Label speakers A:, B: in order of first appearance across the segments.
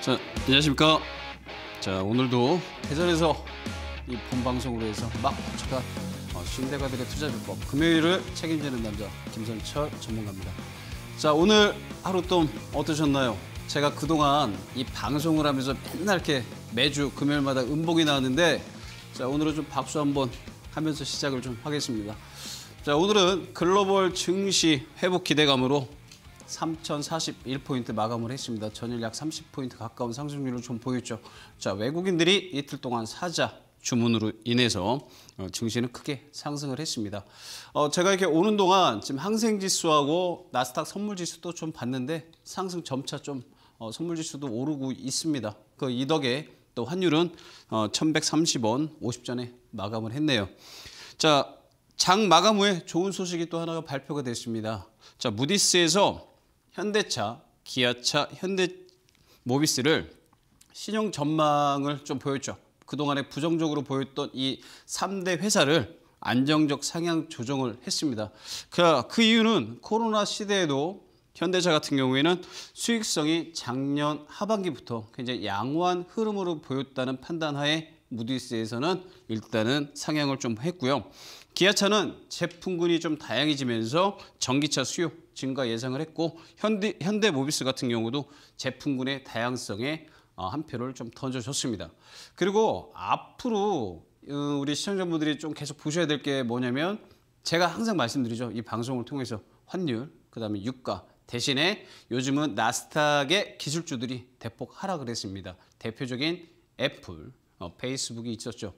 A: 자, 안녕하십니까. 자, 오늘도 대전에서 이 본방송으로 해서 막 축하 어, 신대가들의 투자비법 금요일을 책임지는 남자 김선철 전문가입니다. 자, 오늘 하루 좀 어떠셨나요? 제가 그동안 이 방송을 하면서 맨날 이렇게 매주 금요일마다 음복이 나왔는데 자, 오늘은 좀 박수 한번 하면서 시작을 좀 하겠습니다. 자, 오늘은 글로벌 증시 회복 기대감으로 3,041포인트 마감을 했습니다. 전일 약 30포인트 가까운 상승률을 좀 보였죠. 자, 외국인들이 이틀 동안 사자 주문으로 인해서 어, 증시는 크게 상승을 했습니다. 어, 제가 이렇게 오는 동안 지금 항생지수하고 나스닥 선물지수도 좀 봤는데 상승 점차 좀 어, 선물지수도 오르고 있습니다. 그 이 덕에 또 환율은 어, 1130원 50전에 마감을 했네요. 자, 장 마감 후에 좋은 소식이 또 하나가 발표가 됐습니다. 자, 무디스에서 현대차, 기아차, 현대 모비스를 신용 전망을 좀 보였죠. 그동안에 부정적으로 보였던 이 3대 회사를 안정적 상향 조정을 했습니다. 그, 그 이유는 코로나 시대에도 현대차 같은 경우에는 수익성이 작년 하반기부터 굉장히 양호한 흐름으로 보였다는 판단하에 무디스에서는 일단은 상향을 좀 했고요. 기아차는 제품군이 좀 다양해지면서 전기차 수요 증가 예상을 했고 현대, 현대모비스 같은 경우도 제품군의 다양성에 어, 한 표를 좀 던져줬습니다. 그리고 앞으로 어, 우리 시청자분들이 좀 계속 보셔야 될 게 뭐냐면 제가 항상 말씀드리죠. 이 방송을 통해서 환율, 그다음에 유가 대신에 요즘은 나스닥의 기술주들이 대폭 하락을 했습니다. 대표적인 애플, 어, 페이스북이 있었죠.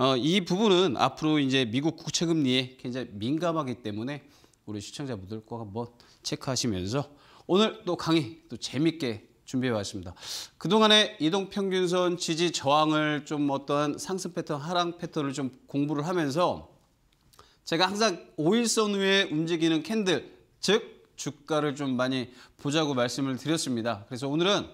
A: 어, 이 부분은 앞으로 이제 미국 국채 금리에 굉장히 민감하기 때문에 우리 시청자분들 꼭 한번 체크하시면서 오늘 또 강의 또 재밌게 준비해 왔습니다. 그동안에 이동평균선 지지 저항을 좀 어떤 상승 패턴, 하락 패턴을 좀 공부를 하면서 제가 항상 5일선 위에 움직이는 캔들, 즉 주가를 좀 많이 보자고 말씀을 드렸습니다. 그래서 오늘은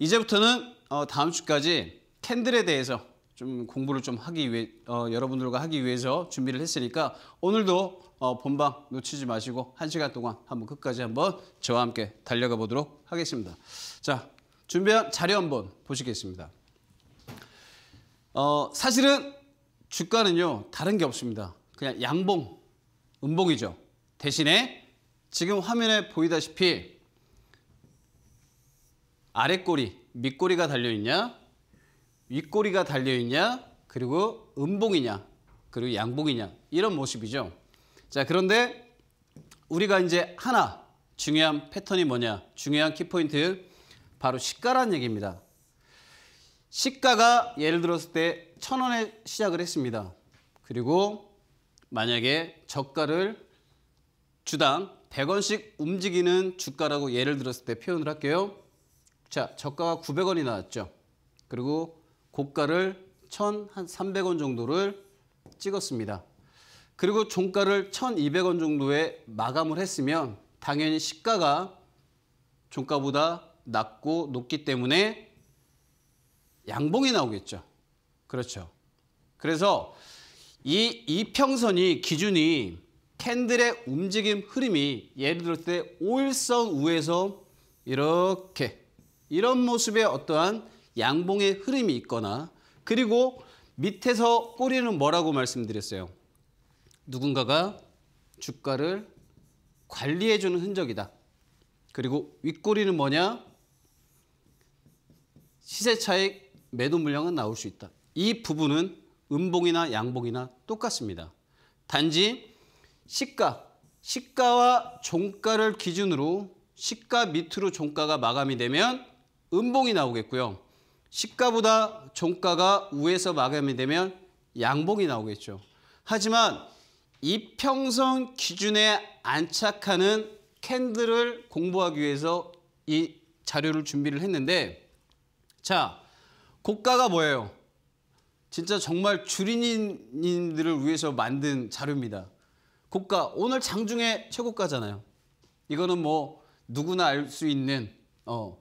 A: 이제부터는 어, 다음 주까지 캔들에 대해서 좀 공부를 좀 하기 위해 어, 여러분들과 하기 위해서 준비를 했으니까 오늘도 어, 본방 놓치지 마시고 한 시간 동안 한번 끝까지 한번 저와 함께 달려가 보도록 하겠습니다. 자 준비한 자료 한번 보시겠습니다. 어, 사실은 주가는요 다른 게 없습니다. 그냥 양봉, 음봉이죠. 대신에 지금 화면에 보이다시피 아랫꼬리, 밑꼬리가 달려있냐 윗꼬리가 달려있냐 그리고 음봉이냐 그리고 양봉이냐 이런 모습이죠. 자 그런데 우리가 이제 하나 중요한 패턴이 뭐냐 중요한 키포인트 바로 시가란 얘기입니다. 시가가 예를 들었을 때1 0 0 0원에 시작을 했습니다. 그리고 만약에 저가를 주당 100원씩 움직이는 주가라고 예를 들었을 때 표현을 할게요. 자, 저가가 900원이 나왔죠. 그리고 고가를 1,300원 정도를 찍었습니다. 그리고 종가를 1,200원 정도에 마감을 했으면 당연히 시가가 종가보다 낮고 높기 때문에 양봉이 나오겠죠. 그렇죠. 그래서 이 이평선이 기준이 캔들의 움직임 흐름이 예를 들었을 때 5일선 우에서 이렇게 이런 모습의 어떠한 양봉의 흐름이 있거나 그리고 밑에서 꼬리는 뭐라고 말씀드렸어요? 누군가가 주가를 관리해주는 흔적이다. 그리고 윗꼬리는 뭐냐? 시세 차익 매도 물량은 나올 수 있다. 이 부분은 음봉이나 양봉이나 똑같습니다. 단지 시가, 시가와 종가를 기준으로 시가 밑으로 종가가 마감이 되면 음봉이 나오겠고요. 시가보다 종가가 우에서 마감이 되면 양봉이 나오겠죠. 하지만 이평선 기준에 안착하는 캔들을 공부하기 위해서 이 자료를 준비를 했는데 자, 고가가 뭐예요? 진짜 정말 주린이님들을 위해서 만든 자료입니다. 고가, 오늘 장중에 최고가잖아요. 이거는 뭐 누구나 알 수 있는 어,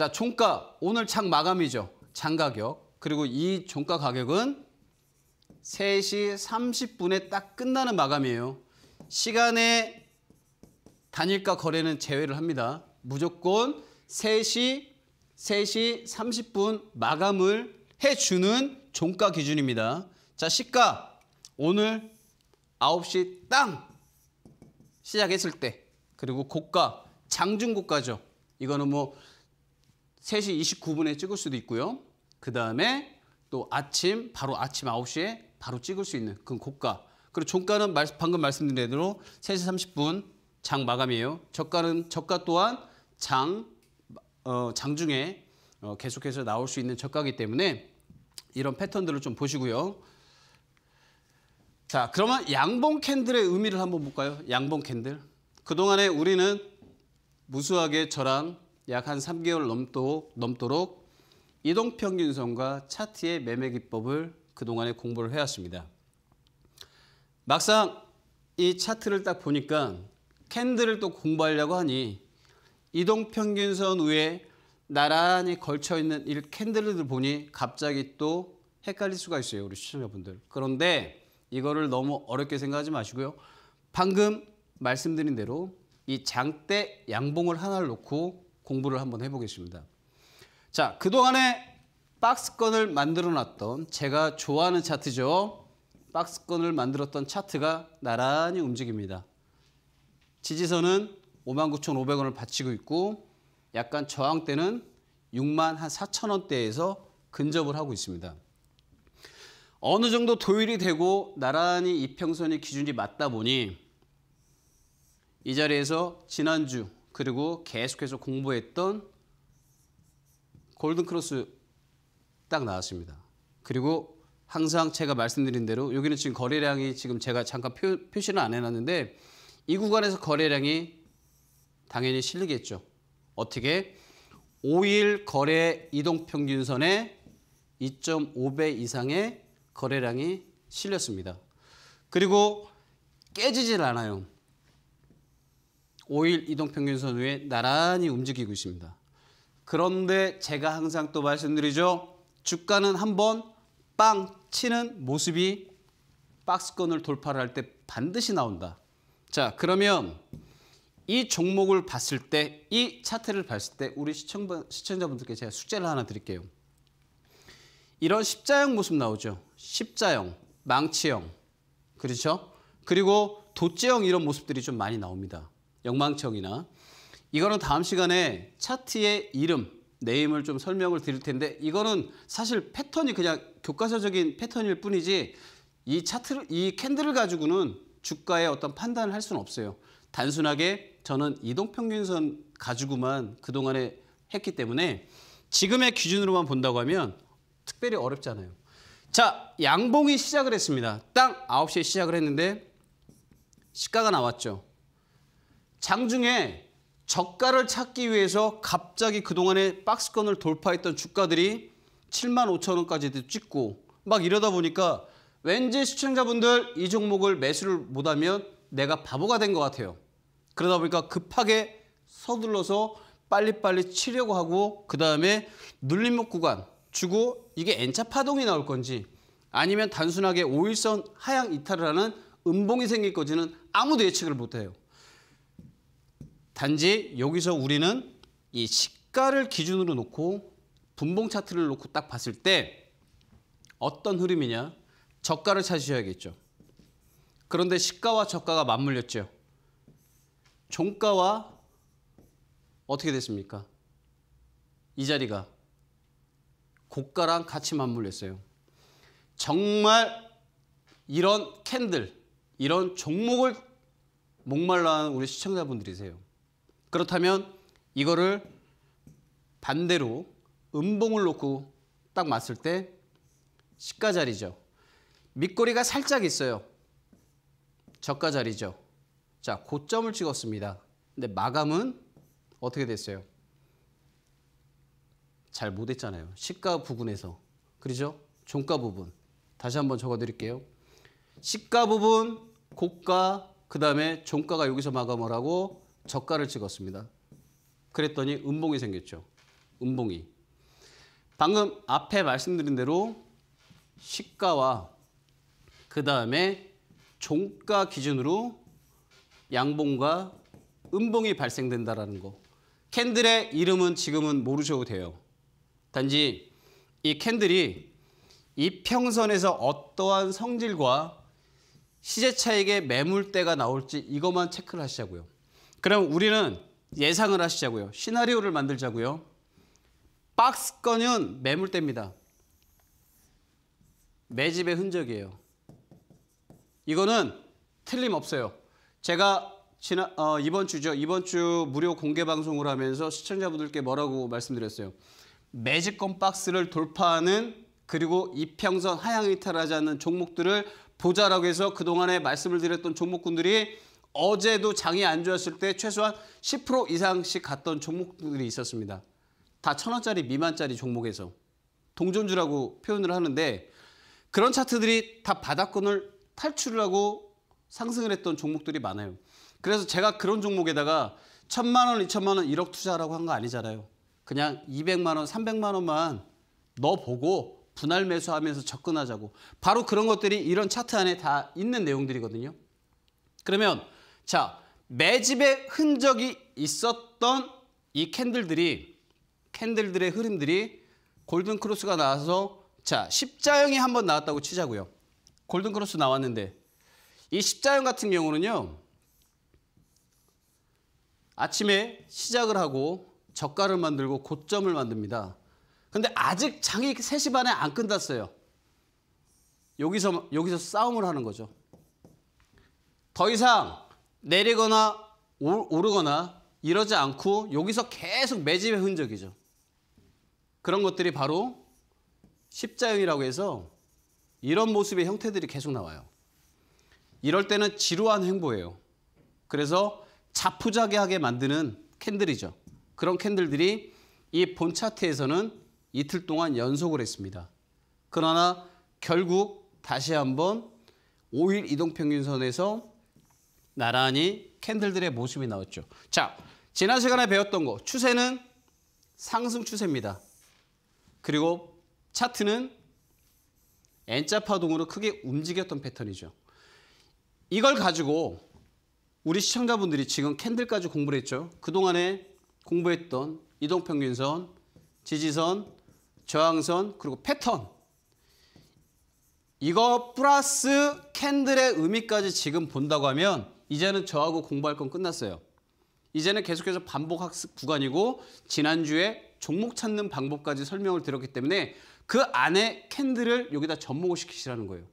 A: 자, 종가 오늘 창 마감이죠. 장가격. 그리고 이 종가 가격은 3시 30분에 딱 끝나는 마감이에요. 시간에 단일가 거래는 제외를 합니다. 무조건 3시, 3시 30분 마감을 해주는 종가 기준입니다. 자, 시가 오늘 9시 땅 시작했을 때 그리고 고가, 장중 고가죠. 이거는 뭐 3시 29분에 찍을 수도 있고요. 그 다음에 또 아침 바로 아침 9시에 바로 찍을 수 있는 그 고가. 그리고 종가는 방금 말씀드린 대로 3시 30분 장 마감이에요. 저가는 저가 또한 장 어, 장중에 어, 계속해서 나올 수 있는 저가기 때문에 이런 패턴들을 좀 보시고요. 자, 그러면 양봉 캔들의 의미를 한번 볼까요? 양봉 캔들. 그동안에 우리는 무수하게 저랑 약한 3개월 넘도록, 넘도록 이동평균선과 차트의 매매 기법을 그동안에 공부를 해왔습니다. 막상 이 차트를 딱 보니까 캔들을 또 공부하려고 하니 이동평균선 위에 나란히 걸쳐있는 이 캔들을 보니 갑자기 또 헷갈릴 수가 있어요. 우리 시청자분들. 그런데 이거를 너무 어렵게 생각하지 마시고요. 방금 말씀드린 대로 이 장대 양봉을 하나를 놓고 공부를 한번 해보겠습니다. 자, 그동안에 박스권을 만들어 놨던 제가 좋아하는 차트죠. 박스권을 만들었던 차트가 나란히 움직입니다. 지지선은 59,500원을 받치고 있고 약간 저항대는 6만 한 4천 원대에서 근접을 하고 있습니다. 어느 정도 도율이 되고 나란히 이평선의 기준이 맞다 보니 이 자리에서 지난주 그리고 계속해서 공부했던 골든 크로스 딱 나왔습니다. 그리고 항상 제가 말씀드린 대로 여기는 지금 거래량이 지금 제가 잠깐 표, 시는안 해놨는데 이 구간에서 거래량이 당연히 실리겠죠. 어떻게? 5일 거래 이동평균선에 2.5배 이상의 거래량이 실렸습니다. 그리고 깨지질 않아요. 5일 이동평균선 후에 나란히 움직이고 있습니다. 그런데 제가 항상 또 말씀드리죠. 주가는 한번 빵 치는 모습이 박스권을 돌파를 할 때 반드시 나온다. 자 그러면 이 종목을 봤을 때, 이 차트를 봤을 때 우리 시청자, 시청자분들께 제가 숙제를 하나 드릴게요. 이런 십자형 모습 나오죠. 십자형, 망치형, 그렇죠? 그리고 도째형 이런 모습들이 좀 많이 나옵니다. 영망청이나 이거는 다음 시간에 차트의 이름, 네임을 좀 설명을 드릴 텐데 이거는 사실 패턴이 그냥 교과서적인 패턴일 뿐이지 이 차트를 이 캔들을 가지고는 주가의 어떤 판단을 할 수는 없어요. 단순하게 저는 이동평균선 가지고만 그동안에 했기 때문에 지금의 기준으로만 본다고 하면 특별히 어렵잖아요. 자, 양봉이 시작을 했습니다. 딱 9시에 시작을 했는데 시가가 나왔죠. 장중에 저가를 찾기 위해서 갑자기 그동안에 박스권을 돌파했던 주가들이 7만 5천 원까지도 찍고 막 이러다 보니까 왠지 시청자분들 이 종목을 매수를 못하면 내가 바보가 된 것 같아요. 그러다 보니까 급하게 서둘러서 빨리빨리 치려고 하고 그다음에 눌림목 구간 주고 이게 N차 파동이 나올 건지 아니면 단순하게 5일선 하향 이탈을 하는 음봉이 생길 건지는 아무도 예측을 못해요. 단지 여기서 우리는 이 시가를 기준으로 놓고 분봉 차트를 놓고 딱 봤을 때 어떤 흐름이냐? 저가를 찾으셔야겠죠. 그런데 시가와 저가가 맞물렸죠. 종가와 어떻게 됐습니까? 이 자리가 고가랑 같이 맞물렸어요. 정말 이런 캔들, 이런 종목을 목말라 하는 우리 시청자분들이세요. 그렇다면 이거를 반대로 음봉을 놓고 딱 맞을 때 시가 자리죠. 밑꼬리가 살짝 있어요. 저가 자리죠. 자, 고점을 찍었습니다. 근데 마감은 어떻게 됐어요? 잘 못했잖아요. 시가 부분에서. 그러죠? 종가 부분. 다시 한번 적어드릴게요. 시가 부분, 고가, 그 다음에 종가가 여기서 마감을 하고 저가를 찍었습니다. 그랬더니 음봉이 생겼죠. 음봉이. 방금 앞에 말씀드린 대로 시가와 그 다음에 종가 기준으로 양봉과 음봉이 발생된다라는 거. 캔들의 이름은 지금은 모르셔도 돼요. 단지 이 캔들이 이평선에서 어떠한 성질과 시제 차익의 매물대가 나올지 이것만 체크를 하시자고요. 그럼 우리는 예상을 하시자고요. 시나리오를 만들자고요. 박스권은 매물대입니다. 매집의 흔적이에요. 이거는 틀림없어요. 제가 지난 어, 이번 주죠. 이번 주 무료 공개 방송을 하면서 시청자분들께 뭐라고 말씀드렸어요. 매집권 박스를 돌파하는 그리고 이평선 하향 이탈하지 않는 종목들을 보자라고 해서 그동안에 말씀을 드렸던 종목군들이 어제도 장이 안 좋았을 때 최소한 10% 이상씩 갔던 종목들이 있었습니다. 다 천 원짜리 미만짜리 종목에서 동전주라고 표현을 하는데 그런 차트들이 다 바닥권을 탈출을 하고 상승을 했던 종목들이 많아요. 그래서 제가 그런 종목에다가 천만 원, 이천만 원, 일억 투자라고 한 거 아니잖아요. 그냥 이백만 원, 삼백만 원만 넣어보고 분할 매수하면서 접근하자고. 바로 그런 것들이 이런 차트 안에 다 있는 내용들이거든요. 그러면 자, 매집의 흔적이 있었던 이 캔들들이 캔들들의 흐름들이 골든 크로스가 나와서 자, 십자형이 한번 나왔다고 치자고요. 골든 크로스 나왔는데 이 십자형 같은 경우는요. 아침에 시작을 하고 저가를 만들고 고점을 만듭니다. 근데 아직 장이 3시 반에 안 끝났어요. 여기서 여기서 싸움을 하는 거죠. 더 이상 내리거나 오르거나 이러지 않고 여기서 계속 매집의 흔적이죠. 그런 것들이 바로 십자형이라고 해서 이런 모습의 형태들이 계속 나와요. 이럴 때는 지루한 행보예요. 그래서 자포자기하게 만드는 캔들이죠. 그런 캔들들이 이 본 차트에서는 이틀 동안 연속을 했습니다. 그러나 결국 다시 한번 5일 이동평균선에서 나란히 캔들들의 모습이 나왔죠. 자, 지난 시간에 배웠던 거 추세는 상승 추세입니다. 그리고 차트는 N자 파동으로 크게 움직였던 패턴이죠. 이걸 가지고 우리 시청자분들이 지금 캔들까지 공부를 했죠. 그동안에 공부했던 이동평균선, 지지선, 저항선, 그리고 패턴. 이거 플러스 캔들의 의미까지 지금 본다고 하면 이제는 저하고 공부할 건 끝났어요. 이제는 계속해서 반복 학습 구간이고 지난주에 종목 찾는 방법까지 설명을 드렸기 때문에 그 안에 캔들을 여기다 접목을 시키시라는 거예요.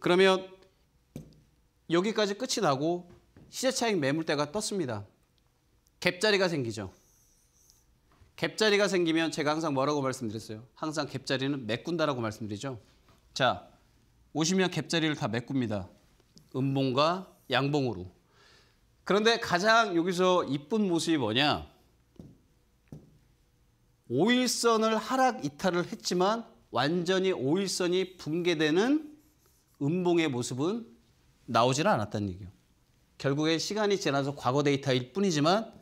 A: 그러면 여기까지 끝이 나고 시세차익 매물대가 떴습니다. 갭자리가 생기죠. 갭자리가 생기면 제가 항상 뭐라고 말씀드렸어요? 항상 갭자리는 메꾼다라고 말씀드리죠. 자, 오시면 갭자리를 다 메꿉니다. 음봉과 양봉으로. 그런데 가장 여기서 이쁜 모습이 뭐냐? 5일선을 하락 이탈을 했지만 완전히 5일선이 붕괴되는 음봉의 모습은 나오질 않았다는 얘기예요. 결국에 시간이 지나서 과거 데이터일 뿐이지만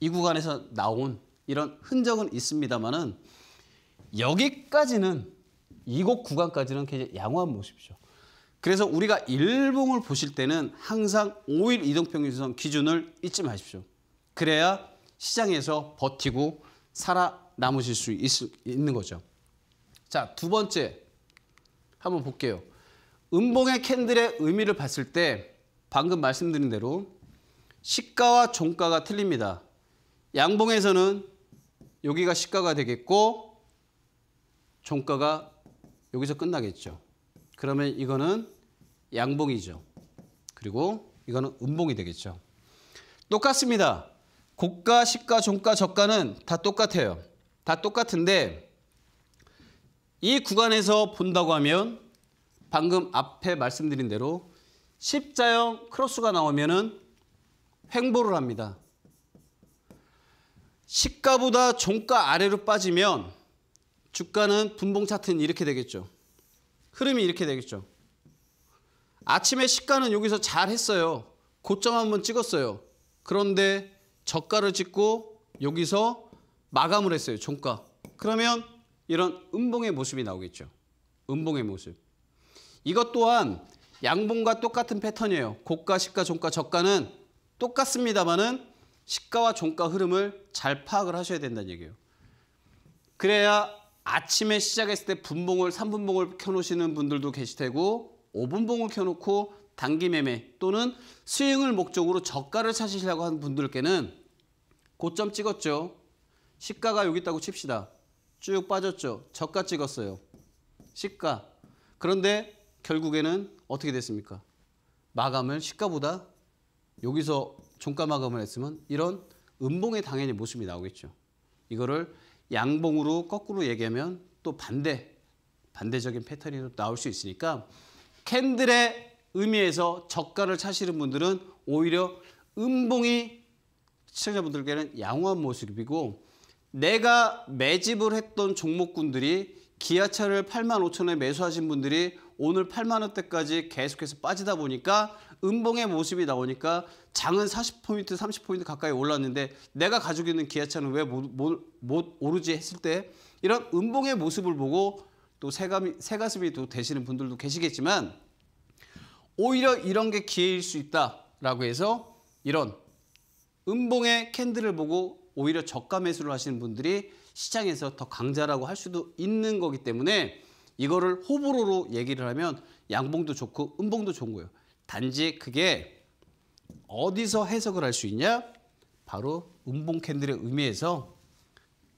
A: 이 구간에서 나온 이런 흔적은 있습니다만은 여기까지는 이곳 구간까지는 굉장히 양호한 모습이죠. 그래서 우리가 일봉을 보실 때는 항상 5일 이동평균선 기준을 잊지 마십시오. 그래야 시장에서 버티고 살아남으실 수있 있는 거죠. 자, 두 번째 한번 볼게요. 음봉의 캔들의 의미를 봤을 때 방금 말씀드린 대로 시가와 종가가 틀립니다. 양봉에서는 여기가 시가가 되겠고 종가가 여기서 끝나겠죠. 그러면 이거는 양봉이죠. 그리고 이거는 음봉이 되겠죠. 똑같습니다. 고가, 시가, 종가, 저가는 다 똑같아요. 다 똑같은데 이 구간에서 본다고 하면 방금 앞에 말씀드린 대로 십자형 크로스가 나오면 은 횡보를 합니다. 시가보다 종가 아래로 빠지면 주가는 분봉 차트는 이렇게 되겠죠. 흐름이 이렇게 되겠죠. 아침에 시가는 여기서 잘 했어요. 고점 한번 찍었어요. 그런데 저가를 찍고 여기서 마감을 했어요. 종가. 그러면 이런 음봉의 모습이 나오겠죠. 음봉의 모습. 이것 또한 양봉과 똑같은 패턴이에요. 고가, 시가, 종가, 저가는 똑같습니다만은 시가와 종가 흐름을 잘 파악을 하셔야 된다는 얘기예요. 그래야 아침에 시작했을 때 분봉을 3분봉을 켜놓으시는 분들도 계실 테고 5분봉을 켜놓고 단기 매매 또는 수윙을 목적으로 저가를 찾으시려고 하는 분들께는 고점 찍었죠. 시가가 여기 있다고 칩시다. 쭉 빠졌죠. 저가 찍었어요. 시가. 그런데 결국에는 어떻게 됐습니까? 마감을 시가보다 여기서 종가 마감을 했으면 이런 음봉의 당연히 모습이 나오겠죠. 이거를 양봉으로 거꾸로 얘기하면 또 반대, 반대적인 패턴이 또 나올 수 있으니까 캔들의 의미에서 저가를 차시는 분들은 오히려 음봉이 시청자분들께는 양호한 모습이고 내가 매집을 했던 종목군들이 기아차를 8만 5천 원에 매수하신 분들이 오늘 8만 원대까지 계속해서 빠지다 보니까 음봉의 모습이 나오니까 장은 40포인트, 30포인트 가까이 올랐는데 내가 가지고 있는 기아차는 왜못 못, 못 오르지 했을 때 이런 음봉의 모습을 보고 또 새감이, 새가슴이 또 되시는 분들도 계시겠지만 오히려 이런 게 기회일 수 있다라고 해서 이런 음봉의 캔들을 보고 오히려 저가 매수를 하시는 분들이 시장에서 더 강자라고 할 수도 있는 거기 때문에 이거를 호불호로 얘기를 하면 양봉도 좋고 음봉도 좋은 거예요. 단지 그게 어디서 해석을 할 수 있냐? 바로 음봉 캔들의 의미에서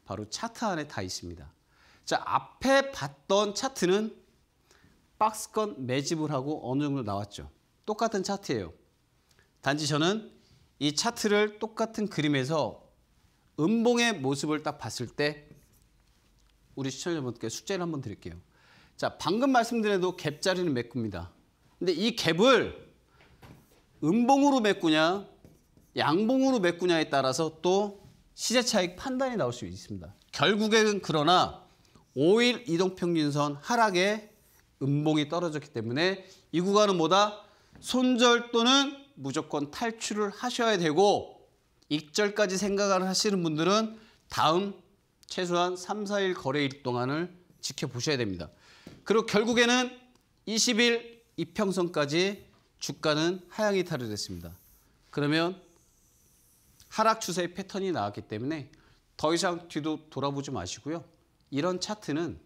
A: 바로 차트 안에 다 있습니다. 자, 앞에 봤던 차트는 박스권 매집을 하고 어느 정도 나왔죠. 똑같은 차트예요. 단지 저는 이 차트를 똑같은 그림에서 음봉의 모습을 딱 봤을 때 우리 시청자분께 숙제를 한번 드릴게요. 자, 방금 말씀드려도 갭 자리는 메꿉니다. 근데 이 갭을 음봉으로 메꾸냐, 양봉으로 메꾸냐에 따라서 또 시세 차익 판단이 나올 수 있습니다. 결국에는 그러나 5일 이동평균선 하락에 음봉이 떨어졌기 때문에 이 구간은 뭐다? 손절 또는 무조건 탈출을 하셔야 되고 익절까지 생각을 하시는 분들은 다음 최소한 3, 4일 거래일 동안을 지켜보셔야 됩니다. 그리고 결국에는 20일 이평선까지 주가는 하향이 탈을했습니다. 그러면 하락 추세의 패턴이 나왔기 때문에 더 이상 뒤도 돌아보지 마시고요. 이런 차트는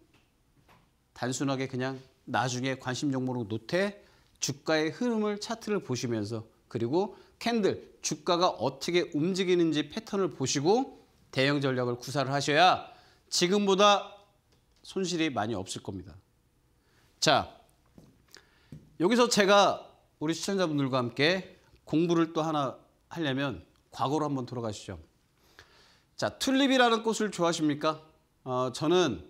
A: 단순하게 그냥 나중에 관심 종목으로 노태 주가의 흐름을 차트를 보시면서 그리고 캔들 주가가 어떻게 움직이는지 패턴을 보시고 대형 전략을 구사를 하셔야 지금보다 손실이 많이 없을 겁니다. 자, 여기서 제가 우리 시청자분들과 함께 공부를 또 하나 하려면 과거로 한번 돌아가시죠. 자, 튤립이라는 꽃을 좋아하십니까? 어, 저는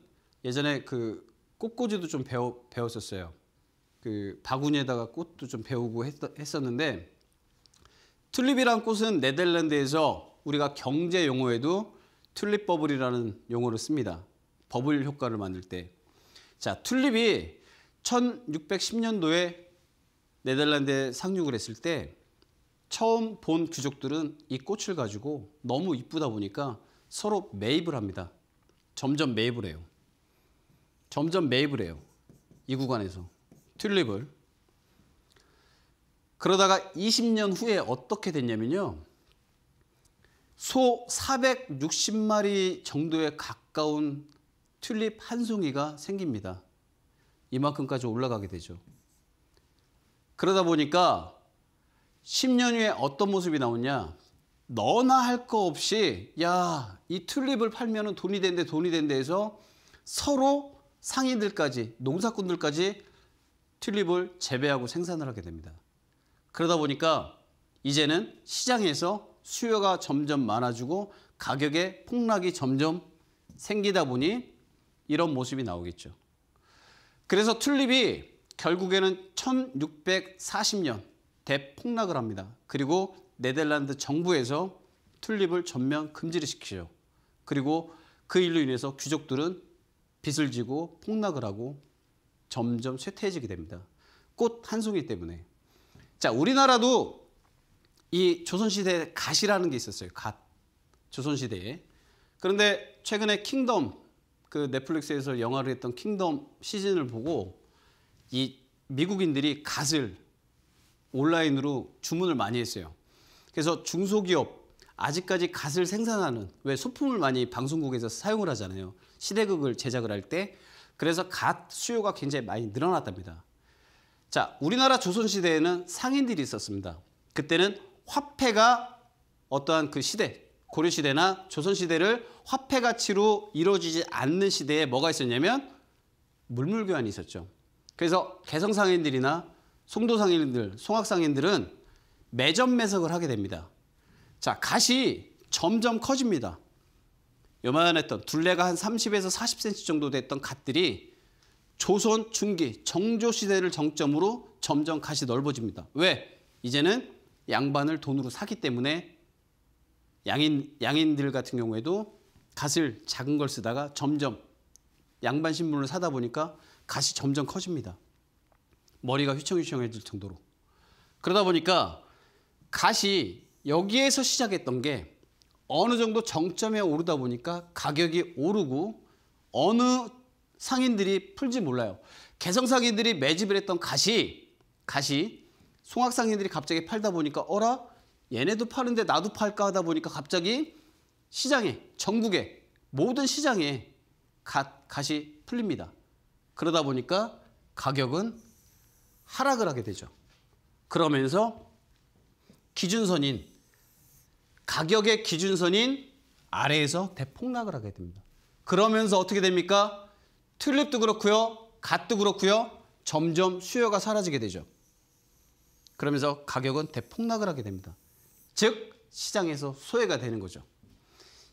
A: 예전에 그 꽃꽂이도 좀 배워, 배웠었어요. 그 바구니에다가 꽃도 좀 배우고 했, 했었는데 튤립이라는 꽃은 네덜란드에서 우리가 경제 용어에도 튤립 버블이라는 용어를 씁니다. 버블 효과를 만들 때. 자, 튤립이 1610년도에 네덜란드에 상륙을 했을 때 처음 본 귀족들은 이 꽃을 가지고 너무 이쁘다 보니까 서로 매입을 합니다. 점점 매입을 해요. 점점 매입을 해요. 이 구간에서 튤립을 그러다가 20년 후에 어떻게 됐냐면요. 소 460마리 정도에 가까운 튤립 한 송이가 생깁니다. 이만큼까지 올라가게 되죠. 그러다 보니까 10년 후에 어떤 모습이 나오냐. 너나 할 거 없이 야이 튤립을 팔면 돈이 된대 돈이 된대 해서 서로 상인들까지 농사꾼들까지 튤립을 재배하고 생산을 하게 됩니다. 그러다 보니까 이제는 시장에서 수요가 점점 많아지고 가격의 폭락이 점점 생기다 보니 이런 모습이 나오겠죠. 그래서 튤립이 결국에는 1640년 대폭락을 합니다. 그리고 네덜란드 정부에서 튤립을 전면 금지를 시키죠. 그리고 그 일로 인해서 귀족들은 빚을 지고 폭락을 하고 점점 쇠퇴해지게 됩니다. 꽃 한 송이 때문에. 자, 우리나라도 이 조선시대에 갓이라는 게 있었어요. 갓. 조선시대에. 그런데 최근에 킹덤 그 넷플릭스에서 영화를 했던 킹덤 시즌을 보고 이 미국인들이 갓을 온라인으로 주문을 많이 했어요. 그래서 중소기업 아직까지 갓을 생산하는 왜 소품을 많이 방송국에서 사용을 하잖아요. 시대극을 제작을 할 때 그래서 갓 수요가 굉장히 많이 늘어났답니다. 자, 우리나라 조선시대에는 상인들이 있었습니다. 그때는 화폐가 어떠한 그 시대, 고려시대나 조선시대를 화폐 가치로 이루어지지 않는 시대에 뭐가 있었냐면 물물교환이 있었죠. 그래서 개성상인들이나 송도상인들, 송악상인들은 매점 매석을 하게 됩니다. 자, 갓이 점점 커집니다. 요만했던 둘레가 한 30에서 40cm 정도 됐던 갓들이 조선 중기 정조 시대를 정점으로 점점 갓이 넓어집니다. 왜? 이제는 양반을 돈으로 사기 때문에 양인 양인들 같은 경우에도 갓을 작은 걸 쓰다가 점점 양반 신문을 사다 보니까 갓이 점점 커집니다. 머리가 휘청휘청해질 정도로. 그러다 보니까 갓이 여기에서 시작했던 게 어느 정도 정점에 오르다 보니까 가격이 오르고 어느 상인들이 풀지 몰라요. 개성 상인들이 매집을 했던 갓이 갓이 송악 상인들이 갑자기 팔다 보니까 어라 얘네도 파는데 나도 팔까 하다 보니까 갑자기 시장에, 전국에, 모든 시장에 갓, 갓이 풀립니다. 그러다 보니까 가격은 하락을 하게 되죠. 그러면서 기준선인, 가격의 기준선인 아래에서 대폭락을 하게 됩니다. 그러면서 어떻게 됩니까? 튤립도 그렇고요. 갓도 그렇고요. 점점 수요가 사라지게 되죠. 그러면서 가격은 대폭락을 하게 됩니다. 즉 시장에서 소외가 되는 거죠.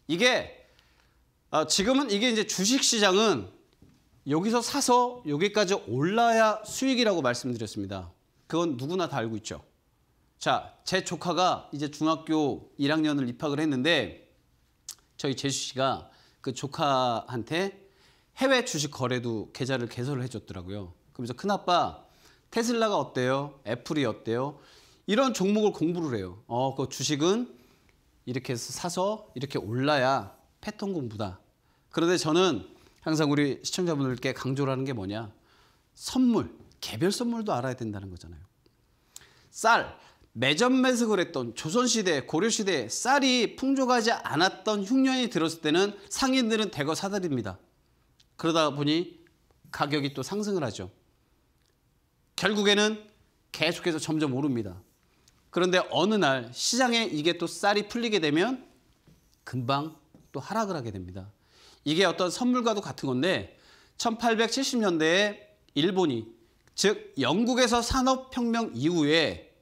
A: 이게 어, 지금은 이게 이제 주식 시장은 여기서 사서 여기까지 올라야 수익이라고 말씀드렸습니다. 그건 누구나 다 알고 있죠. 자, 제 조카가 이제 중학교 1학년을 입학을 했는데 저희 재수 씨가 그 조카한테 해외 주식 거래도 계좌를 개설을 해줬더라고요. 그러면서 큰아빠 테슬라가 어때요? 애플이 어때요? 이런 종목을 공부를 해요. 어, 그 주식은 이렇게 사서 이렇게 올라야 패턴 공부다. 그런데 저는 항상 우리 시청자분들께 강조를 하는 게 뭐냐. 선물, 개별 선물도 알아야 된다는 거잖아요. 쌀, 매점 매석을 했던 조선시대, 고려시대 쌀이 풍족하지 않았던 흉년이 들었을 때는 상인들은 대거 사들입니다. 그러다 보니 가격이 또 상승을 하죠. 결국에는 계속해서 점점 오릅니다. 그런데 어느 날 시장에 이게 또 쌀이 풀리게 되면 금방 또 하락을 하게 됩니다. 이게 어떤 선물과도 같은 건데 1870년대에 일본이 즉 영국에서 산업혁명 이후에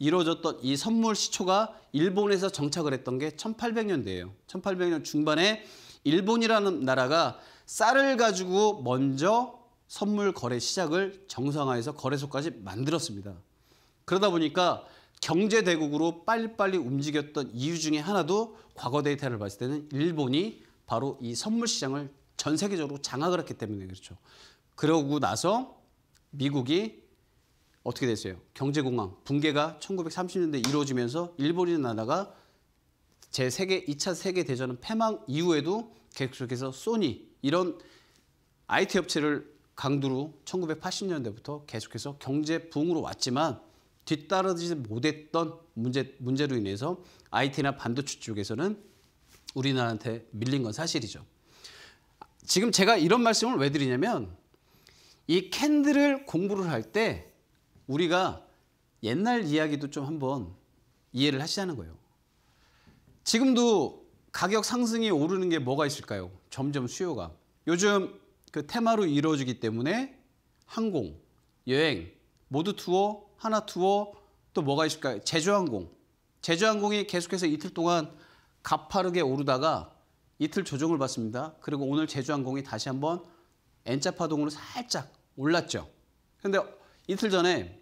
A: 이루어졌던 이 선물 시초가 일본에서 정착을 했던 게 1800년대예요. 1800년 중반에 일본이라는 나라가 쌀을 가지고 먼저 선물 거래 시작을 정상화해서 거래소까지 만들었습니다. 그러다 보니까 경제대국으로 빨리빨리 움직였던 이유 중에 하나도 과거 데이터를 봤을 때는 일본이 바로 이 선물 시장을 전 세계적으로 장악을 했기 때문에 그렇죠. 그러고 나서 미국이 어떻게 됐어요? 경제공황, 붕괴가 1930년대 에 이루어지면서 일본이라는 나라가 제3계, 2차 세계대전은 패망 이후에도 계속해서 소니 이런 IT 업체를 강두로 1980년대부터 계속해서 경제 붕으로 왔지만 뒤따르지 못했던 문제, 문제로 인해서 IT나 반도체 쪽에서는 우리나라한테 밀린 건 사실이죠. 지금 제가 이런 말씀을 왜 드리냐면 이 캔들을 공부를 할 때 우리가 옛날 이야기도 좀 한번 이해를 하시자는 거예요. 지금도 가격 상승이 오르는 게 뭐가 있을까요? 점점 수요가. 요즘 그 테마로 이루어지기 때문에 항공, 여행, 모두 투어, 하나 두어 또 뭐가 있을까요? 제주항공. 제주항공이 계속해서 이틀 동안 가파르게 오르다가 이틀 조정을 받습니다. 그리고 오늘 제주항공이 다시 한번 N자 파동으로 살짝 올랐죠. 근데 이틀 전에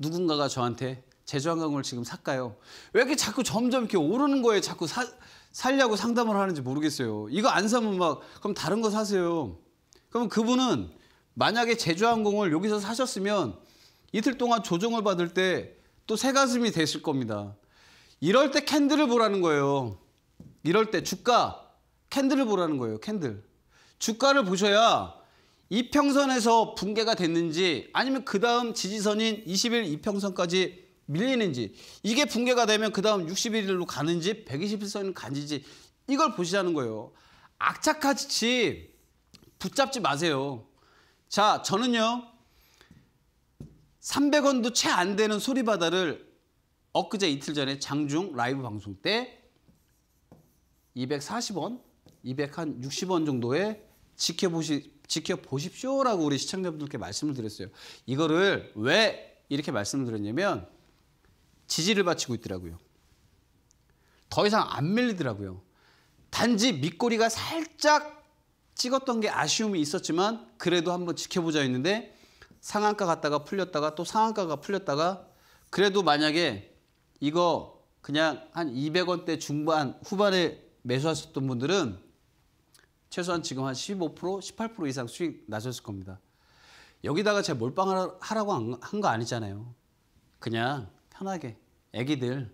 A: 누군가가 저한테 제주항공을 지금 살까요? 왜 이렇게 자꾸 점점 이렇게 오르는 거에 자꾸 사, 살려고 상담을 하는지 모르겠어요. 이거 안 사면 막 그럼 다른 거 사세요. 그럼 그분은 만약에 제주항공을 여기서 사셨으면 이틀 동안 조정을 받을 때 또 새가슴이 되실 겁니다. 이럴 때 캔들을 보라는 거예요. 이럴 때 주가 캔들을 보라는 거예요. 캔들. 주가를 보셔야 이평선에서 붕괴가 됐는지 아니면 그 다음 지지선인 20일 이평선까지 밀리는지 이게 붕괴가 되면 그 다음 61일로 가는지 1 2 0일선 간지지 이걸 보시자는 거예요. 악착같이 붙잡지 마세요. 자 저는요 300원도 채 안 되는 소리바다를 엊그제 이틀 전에 장중 라이브 방송 때 240원, 260원 정도에 지켜보시, 지켜보십시오라고 우리 시청자분들께 말씀을 드렸어요. 이거를 왜 이렇게 말씀을 드렸냐면 지지를 바치고 있더라고요. 더 이상 안 밀리더라고요. 단지 밑꼬리가 살짝 찍었던 게 아쉬움이 있었지만 그래도 한번 지켜보자 했는데 상한가 갔다가 풀렸다가 또 상한가가 풀렸다가 그래도 만약에 이거 그냥 한 200원대 중반 후반에 매수하셨던 분들은 최소한 지금 한 15% 18% 이상 수익 나셨을 겁니다. 여기다가 제가 몰빵하라고 한 거 아니잖아요. 그냥 편하게 애기들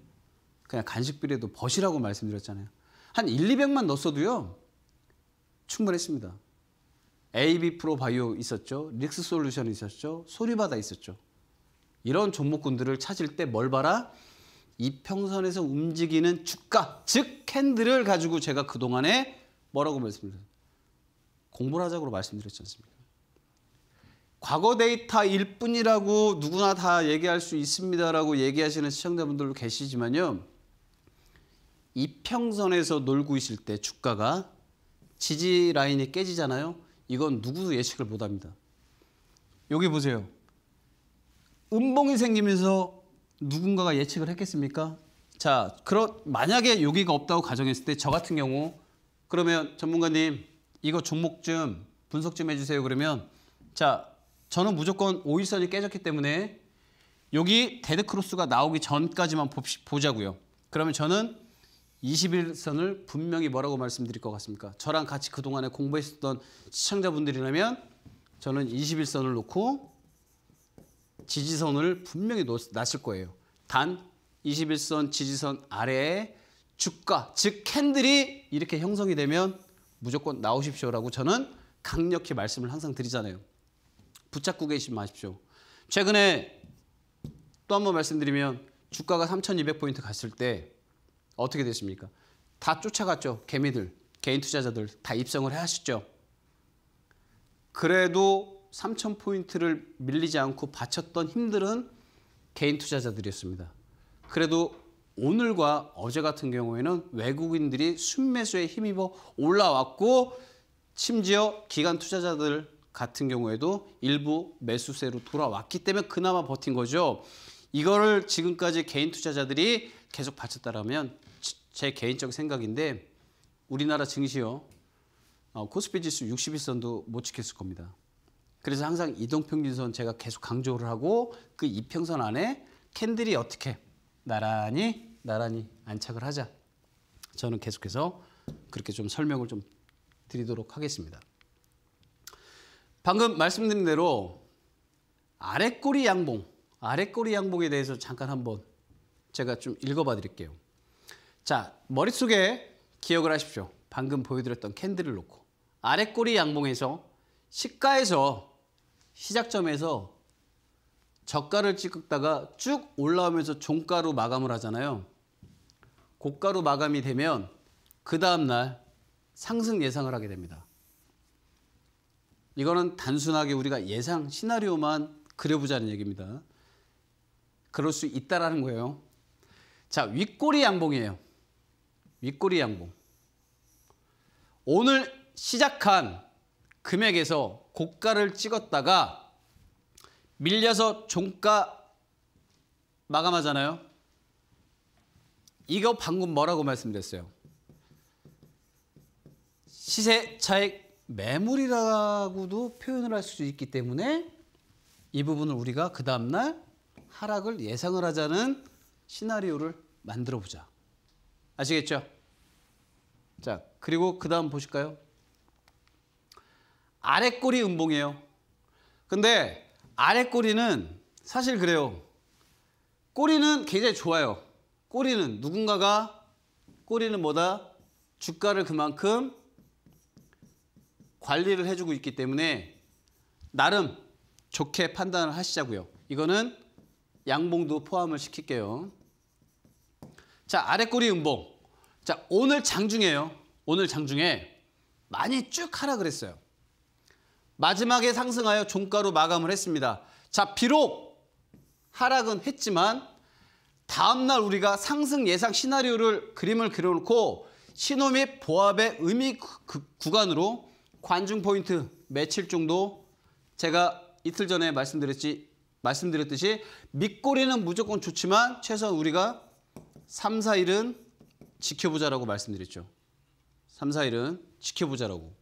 A: 그냥 간식비라도 버시라고 말씀드렸잖아요. 한 1, 200만 넣었어도요. 충분했습니다. AB 프로바이오 있었죠. 릭스 솔루션 있었죠. 소리바다 있었죠. 이런 종목군들을 찾을 때 뭘 봐라? 이평선에서 움직이는 주가, 즉 캔들을 가지고 제가 그동안에 뭐라고 말씀드렸어요? 공부를 하자고 말씀드렸지 않습니까? 과거 데이터일 뿐이라고 누구나 다 얘기할 수 있습니다라고 얘기하시는 시청자분들도 계시지만요. 이평선에서 놀고 있을 때 주가가 지지 라인이 깨지잖아요. 이건 누구도 예측을 못합니다. 여기 보세요. 음봉이 생기면서 누군가가 예측을 했겠습니까? 자, 그러 만약에 여기가 없다고 가정했을 때 저 같은 경우 그러면 전문가님 이거 종목 좀 분석 좀 해주세요. 그러면 자, 저는 무조건 오일선이 깨졌기 때문에 여기 데드크로스가 나오기 전까지만 봅시, 보자고요. 그러면 저는 21선을 분명히 뭐라고 말씀드릴 것 같습니까? 저랑 같이 그동안에 공부했었던 시청자분들이라면 저는 21선을 놓고 지지선을 분명히 놨을 거예요. 단 21선 지지선 아래에 주가, 즉 캔들이 이렇게 형성이 되면 무조건 나오십시오라고 저는 강력히 말씀을 항상 드리잖아요. 붙잡고 계시지 마십시오. 최근에 또 한 번 말씀드리면 주가가 3,200포인트 갔을 때 어떻게 됐습니까? 다 쫓아갔죠. 개미들, 개인 투자자들 다 입성을 하셨죠. 그래도 3 0 0 0 포인트를 밀리지 않고 바쳤던 힘들은 개인 투자자들이었습니다. 그래도 오늘과 어제 같은 경우에는 외국인들이 순매수에 힘입어 올라왔고 심지어 기간 투자자들 같은 경우에도 일부 매수세로 돌아왔기 때문에 그나마 버틴 거죠. 이거를 지금까지 개인 투자자들이 계속 바쳤다라면 제 개인적 생각인데 우리나라 증시요. 어, 코스피 지수 61선도 못 지켰을 겁니다. 그래서 항상 이동평균선 제가 계속 강조를 하고 그 이평선 안에 캔들이 어떻게 나란히 나란히 안착을 하자. 저는 계속해서 그렇게 좀 설명을 좀 드리도록 하겠습니다. 방금 말씀드린 대로 아랫꼬리 양봉, 아랫꼬리 양봉에 대해서 잠깐 한번 제가 좀 읽어봐 드릴게요. 자, 머릿속에 기억을 하십시오. 방금 보여드렸던 캔들을 놓고 아래 꼬리 양봉에서 시가에서 시작점에서 저가를 찍었다가 쭉 올라오면서 종가로 마감을 하잖아요. 고가로 마감이 되면 그 다음날 상승 예상을 하게 됩니다. 이거는 단순하게 우리가 예상 시나리오만 그려보자는 얘기입니다. 그럴 수 있다라는 거예요. 자, 윗꼬리 양봉이에요. 윗꼬리 양봉. 오늘 시작한 금액에서 고가를 찍었다가 밀려서 종가 마감하잖아요. 이거 방금 뭐라고 말씀드렸어요? 시세 차익 매물이라고도 표현을 할 수 있기 때문에 이 부분을 우리가 그 다음날 하락을 예상을 하자는 시나리오를 만들어 보자. 아시겠죠? 자, 그리고 그 다음 보실까요? 아래 꼬리 음봉이에요. 근데 아래 꼬리는 사실 그래요. 꼬리는 굉장히 좋아요. 꼬리는 누군가가 꼬리는 뭐다? 주가를 그만큼 관리를 해주고 있기 때문에 나름 좋게 판단을 하시자고요. 이거는 양봉도 포함을 시킬게요. 자, 아래 꼬리 음봉. 자, 오늘 장중에요. 오늘 장중에 많이 쭉 하라 그랬어요. 마지막에 상승하여 종가로 마감을 했습니다. 자, 비록 하락은 했지만 다음날 우리가 상승 예상 시나리오를 그림을 그려놓고 신호 및 보합의 의미 구간으로 관중 포인트 며칠 정도 제가 이틀 전에 말씀드렸지, 말씀드렸듯이 밑꼬리는 무조건 좋지만 최소한 우리가 3, 4일은 지켜보자라고 말씀드렸죠. 3, 4일은 지켜보자라고.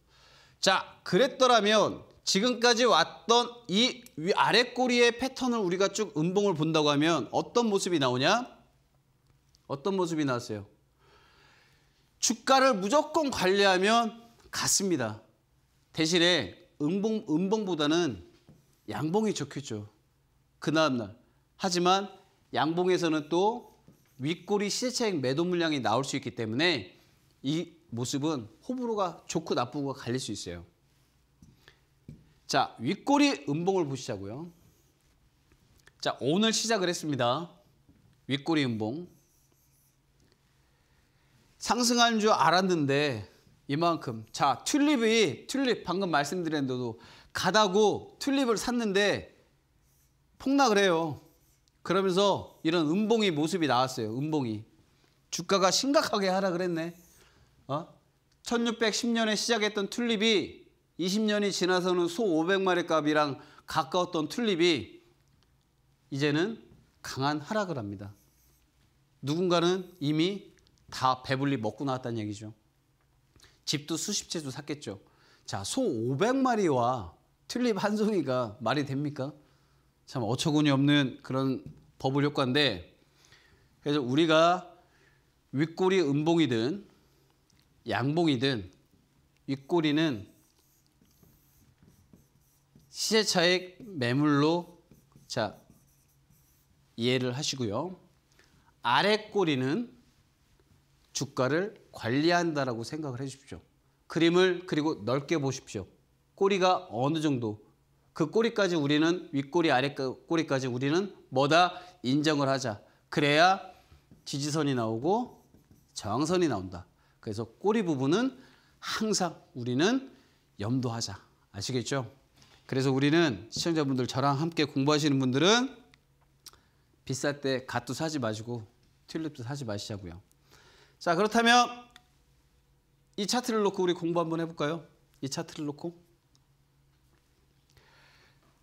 A: 자, 그랬더라면 지금까지 왔던 이 아래 꼬리의 패턴을 우리가 쭉 음봉을 본다고 하면 어떤 모습이 나오냐? 어떤 모습이 나왔어요? 주가를 무조건 관리하면 같습니다. 대신에 음봉, 음봉보다는 양봉이 적혔죠. 그 다음날. 하지만 양봉에서는 또 윗골이 시세차익 매도 물량이 나올 수 있기 때문에 이 모습은 호불호가 좋고 나쁘고 갈릴 수 있어요. 자, 윗골이 음봉을 보시자고요. 자, 오늘 시작을 했습니다. 윗골이 음봉. 상승하는 줄 알았는데 이만큼. 자, 튤립이 튤립 방금 말씀드렸는데도 가다고 튤립을 샀는데 폭락을 해요. 그러면서 이런 음봉의 모습이 나왔어요. 음봉이. 주가가 심각하게 하라 그랬네. 어? 1610년에 시작했던 튤립이 20년이 지나서는 소 500마리 값이랑 가까웠던 튤립이 이제는 강한 하락을 합니다. 누군가는 이미 다 배불리 먹고 나왔다는 얘기죠. 집도 수십 채도 샀겠죠. 자, 소 500마리와 튤립 한 송이가 말이 됩니까? 참 어처구니 없는 그런 버블 효과인데 그래서 우리가 윗골이 음봉이든 양봉이든 윗꼬리는 시세차익 매물로 자 이해를 하시고요. 아래 꼬리는 주가를 관리한다라고 생각을 해 주십시오. 그림을 그리고 넓게 보십시오. 꼬리가 어느 정도 그 꼬리까지 우리는 윗꼬리 아래 꼬리까지 우리는 뭐다 인정을 하자. 그래야 지지선이 나오고 저항선이 나온다. 그래서 꼬리 부분은 항상 우리는 염두하자. 아시겠죠? 그래서 우리는 시청자분들 저랑 함께 공부하시는 분들은 비쌀 때 갓도 사지 마시고 튤립도 사지 마시자고요. 자 그렇다면 이 차트를 놓고 우리 공부 한번 해볼까요? 이 차트를 놓고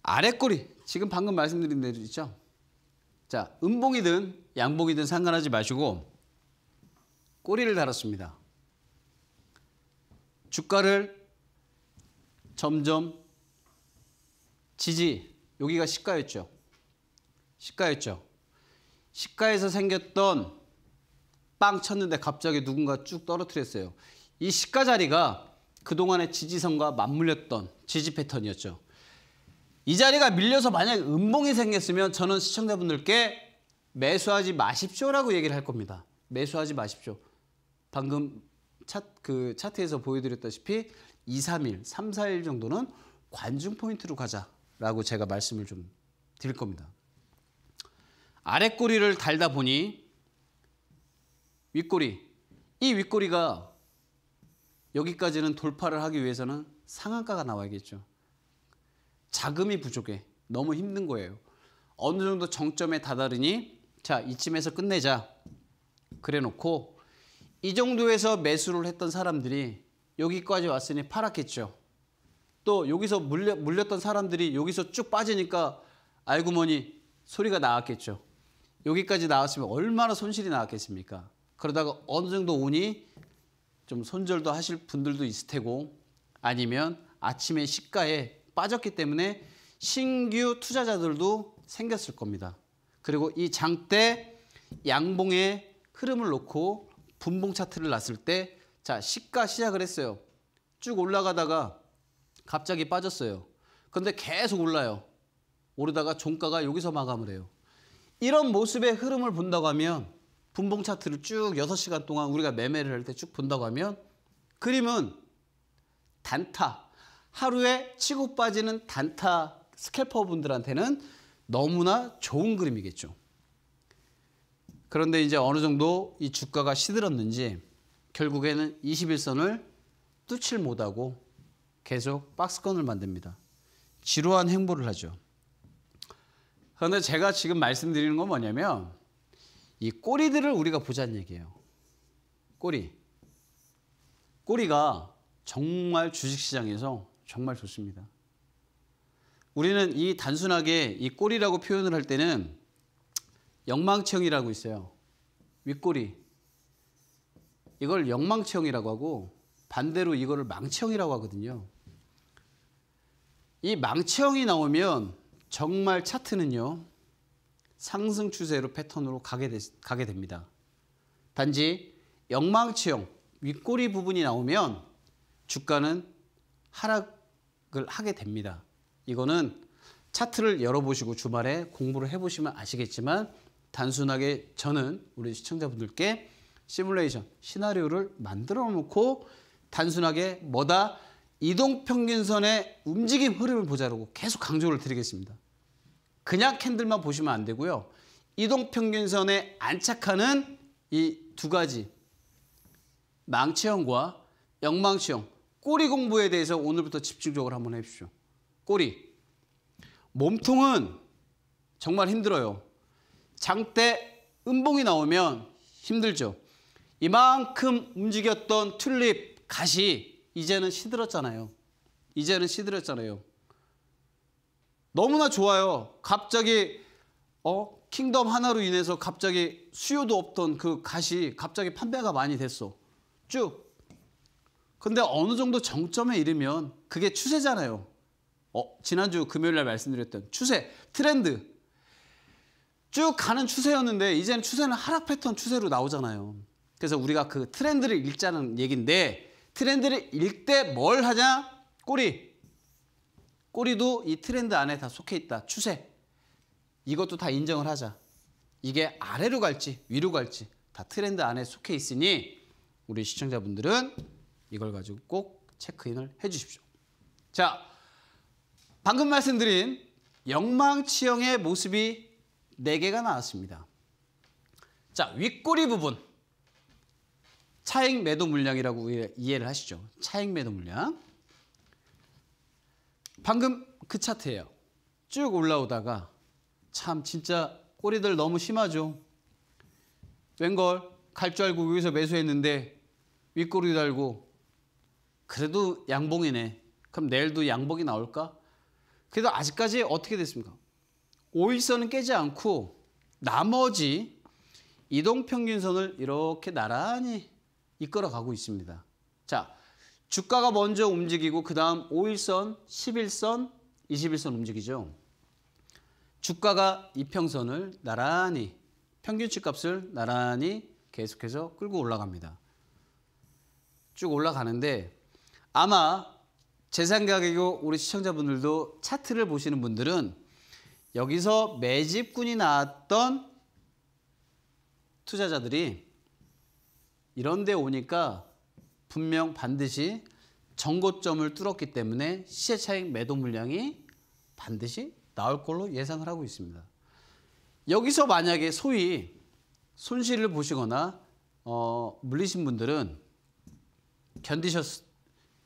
A: 아랫꼬리 지금 방금 말씀드린 대로 있죠. 자 음봉이든 양봉이든 상관하지 마시고 꼬리를 달았습니다. 주가를 점점 지지 여기가 시가였죠. 시가였죠. 시가에서 생겼던 빵 쳤는데 갑자기 누군가 쭉 떨어뜨렸어요. 이 시가 자리가 그동안의 지지선과 맞물렸던 지지 패턴이었죠. 이 자리가 밀려서 만약 음봉이 생겼으면 저는 시청자분들께 매수하지 마십시오라고 얘기를 할 겁니다. 매수하지 마십시오. 방금 차, 그 차트에서 보여드렸다시피 2, 3일, 3, 4일 정도는 관중 포인트로 가자라고 제가 말씀을 좀 드릴 겁니다. 아래 꼬리를 달다 보니 윗꼬리, 이 윗꼬리가 여기까지는 돌파를 하기 위해서는 상한가가 나와야겠죠. 자금이 부족해. 너무 힘든 거예요. 어느 정도 정점에 다다르니 자 이쯤에서 끝내자. 그래 놓고 이 정도에서 매수를 했던 사람들이 여기까지 왔으니 팔았겠죠. 또 여기서 물려, 물렸던 사람들이 여기서 쭉 빠지니까 알고 보니 소리가 나왔겠죠. 여기까지 나왔으면 얼마나 손실이 나왔겠습니까? 그러다가 어느 정도 오니 좀 손절도 하실 분들도 있을 테고 아니면 아침에 시가에 빠졌기 때문에 신규 투자자들도 생겼을 겁니다. 그리고 이 장대 양봉의 흐름을 놓고 분봉 차트를 놨을 때 자, 시가 시작을 했어요. 쭉 올라가다가 갑자기 빠졌어요. 근데 계속 올라요. 오르다가 종가가 여기서 마감을 해요. 이런 모습의 흐름을 본다고 하면 분봉 차트를 쭉 6시간 동안 우리가 매매를 할 때 쭉 본다고 하면 그림은 단타, 하루에 치고 빠지는 단타 스캘퍼분들한테는 너무나 좋은 그림이겠죠. 그런데 이제 어느 정도 이 주가가 시들었는지 결국에는 21선을 뚫칠 못하고 계속 박스권을 만듭니다. 지루한 행보를 하죠. 그런데 제가 지금 말씀드리는 건 뭐냐면 이 꼬리들을 우리가 보자는 얘기예요. 꼬리. 꼬리가 정말 주식시장에서 정말 좋습니다. 우리는 이 단순하게 이 꼬리라고 표현을 할 때는 영망치형이라고 있어요. 윗꼬리. 이걸 영망치이라고 하고 반대로 이거를 망치이라고 하거든요. 이망치이 나오면 정말 차트는요. 상승 추세로 패턴으로 가게, 되, 가게 됩니다. 단지 영망치 윗꼬리 부분이 나오면 주가는 하락 선택을 하게 됩니다. 이거는 차트를 열어보시고 주말에 공부를 해보시면 아시겠지만 단순하게 저는 우리 시청자분들께 시뮬레이션, 시나리오를 만들어 놓고 단순하게 뭐다? 이동평균선의 움직임 흐름을 보자고 계속 강조를 드리겠습니다. 그냥 캔들만 보시면 안 되고요. 이동평균선에 안착하는 이 두 가지 망치형과 역망치형 꼬리 공부에 대해서 오늘부터 집중적으로 한번 해보십시오. 꼬리. 몸통은 정말 힘들어요. 장대 음봉이 나오면 힘들죠. 이만큼 움직였던 튤립, 가시 이제는 시들었잖아요. 이제는 시들었잖아요. 너무나 좋아요. 갑자기 어 킹덤 하나로 인해서 갑자기 수요도 없던 그 가시 갑자기 판매가 많이 됐어. 쭉 근데 어느 정도 정점에 이르면 그게 추세잖아요. 어, 지난주 금요일 날 말씀드렸던 추세, 트렌드. 쭉 가는 추세였는데 이제는 추세는 하락 패턴 추세로 나오잖아요. 그래서 우리가 그 트렌드를 읽자는 얘기인데 트렌드를 읽 때 뭘 하냐? 꼬리. 꼬리도 이 트렌드 안에 다 속해 있다. 추세. 이것도 다 인정을 하자. 이게 아래로 갈지 위로 갈지 다 트렌드 안에 속해 있으니 우리 시청자분들은 이걸 가지고 꼭 체크인을 해 주십시오. 자, 방금 말씀드린 영망치형의 모습이 4개가 나왔습니다. 자, 윗꼬리 부분. 차익 매도 물량이라고 이해를 하시죠. 차익 매도 물량. 방금 그 차트예요. 쭉 올라오다가 참 진짜 꼬리들 너무 심하죠. 웬걸 갈 줄 알고 여기서 매수했는데 윗꼬리 달고 그래도 양봉이네. 그럼 내일도 양복이 나올까? 그래도 아직까지 어떻게 됐습니까? 오일선은 깨지 않고 나머지 이동평균선을 이렇게 나란히 이끌어가고 있습니다. 자, 주가가 먼저 움직이고 그 다음 오일선십일선이십선 움직이죠. 주가가 이평선을 나란히 평균치 값을 나란히 계속해서 끌고 올라갑니다. 쭉 올라가는데 아마 제 생각이고 우리 시청자분들도 차트를 보시는 분들은 여기서 매집군이 나왔던 투자자들이 이런 데 오니까 분명 반드시 정고점을 뚫었기 때문에 시세차익 매도 물량이 반드시 나올 걸로 예상을 하고 있습니다. 여기서 만약에 소위 손실을 보시거나 어, 물리신 분들은 견디셨 을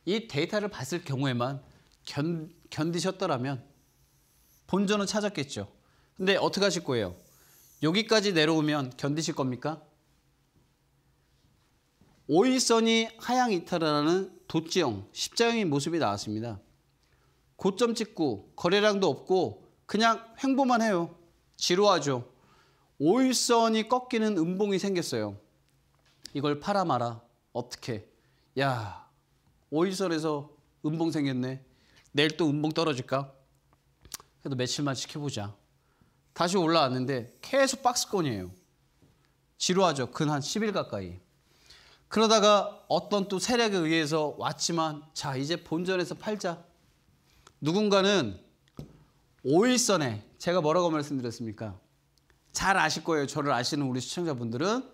A: 이 데이터를 봤을 경우에만 견, 견디셨더라면 본전을 찾았겠죠. 근데 어떻게 하실 거예요? 여기까지 내려오면 견디실 겁니까? 오일선이 하향 이탈하는 도지형, 십자형의 모습이 나왔습니다. 고점 찍고 거래량도 없고 그냥 횡보만 해요. 지루하죠. 오일선이 꺾이는 음봉이 생겼어요. 이걸 팔아 마라. 어떻게? 야, 오일선에서 음봉 생겼네. 내일 또 음봉 떨어질까? 그래도 며칠만 지켜보자. 다시 올라왔는데 계속 박스권이에요. 지루하죠. 근 한 10일 가까이. 그러다가 어떤 또 세력에 의해서 왔지만 자 이제 본전에서 팔자. 누군가는 오일선에 제가 뭐라고 말씀드렸습니까? 잘 아실 거예요. 저를 아시는 우리 시청자분들은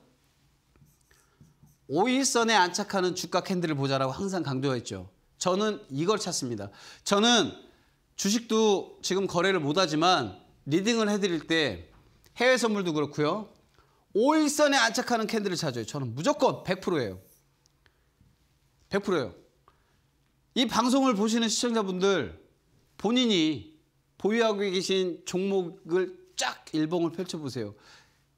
A: 5일선에 안착하는 주가 캔들을 보자라고 항상 강조했죠. 저는 이걸 찾습니다. 저는 주식도 지금 거래를 못하지만 리딩을 해드릴 때 해외 선물도 그렇고요. 5일선에 안착하는 캔들을 찾아요. 저는 무조건 100%예요. 100%예요. 이 방송을 보시는 시청자분들 본인이 보유하고 계신 종목을 쫙 일봉을 펼쳐보세요.